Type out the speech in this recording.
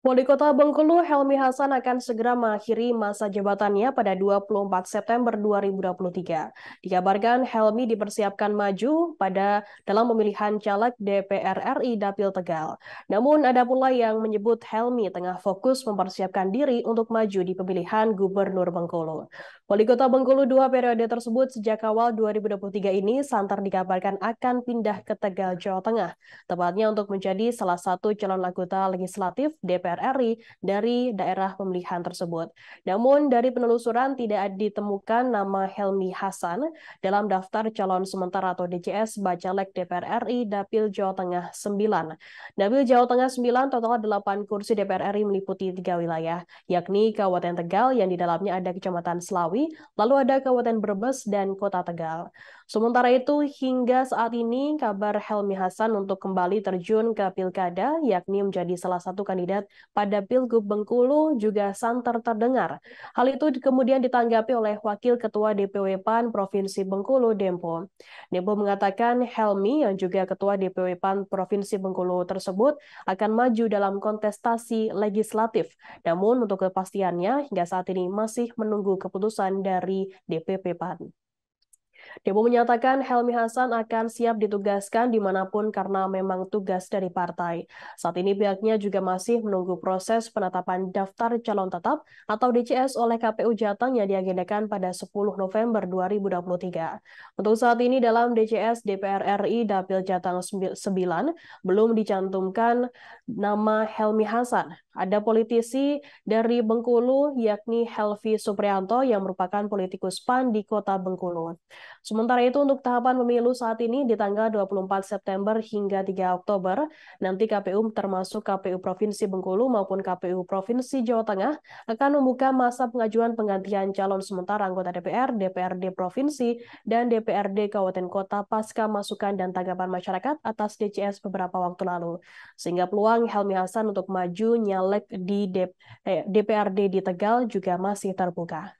Wali Kota Bengkulu Helmi Hasan akan segera mengakhiri masa jabatannya pada 24 September 2023. Dikabarkan Helmi dipersiapkan maju pada dalam pemilihan caleg DPR RI Dapil Tegal. Namun ada pula yang menyebut Helmi tengah fokus mempersiapkan diri untuk maju di pemilihan Gubernur Bengkulu. Wali Kota Bengkulu dua periode tersebut sejak awal 2023 ini santer dikabarkan akan pindah ke Tegal, Jawa Tengah, tepatnya untuk menjadi salah satu calon anggota legislatif DPR DPR RI dari daerah pemilihan tersebut. Namun dari penelusuran tidak ditemukan nama Helmi Hasan dalam daftar calon sementara atau DCS Bacalek DPR RI Dapil Jawa Tengah 9. Dapil Jawa Tengah 9 total 8 kursi DPR RI meliputi tiga wilayah, yakni Kabupaten Tegal yang di dalamnya ada Kecamatan Selawi, lalu ada Kabupaten Brebes dan Kota Tegal. Sementara itu, hingga saat ini kabar Helmi Hasan untuk kembali terjun ke pilkada, yakni menjadi salah satu kandidat pada Pilgub Bengkulu juga santer terdengar. Hal itu kemudian ditanggapi oleh Wakil Ketua DPW PAN Provinsi Bengkulu, Dempo. Dempo mengatakan Helmi yang juga Ketua DPW PAN Provinsi Bengkulu tersebut akan maju dalam kontestasi legislatif. Namun untuk kepastiannya hingga saat ini masih menunggu keputusan dari DPP PAN. Demo menyatakan Helmi Hasan akan siap ditugaskan dimanapun karena memang tugas dari partai. Saat ini pihaknya juga masih menunggu proses penetapan daftar calon tetap atau DCS oleh KPU Jateng yang diagendakan pada 10 November 2023. Untuk saat ini dalam DCS DPR RI Dapil Jateng 9 belum dicantumkan nama Helmi Hasan. Ada politisi dari Bengkulu yakni Helvi Suprianto yang merupakan politikus PAN di Kota Bengkulu. Sementara itu untuk tahapan pemilu saat ini di tanggal 24 September hingga 3 Oktober, nanti KPU termasuk KPU Provinsi Bengkulu maupun KPU Provinsi Jawa Tengah akan membuka masa pengajuan penggantian calon sementara anggota DPR, DPRD Provinsi, dan DPRD Kabupaten Kota pasca masukan dan tanggapan masyarakat atas DCS beberapa waktu lalu. Sehingga peluang Helmi Hasan untuk maju nyalek di DPRD eh, di Tegal juga masih terbuka.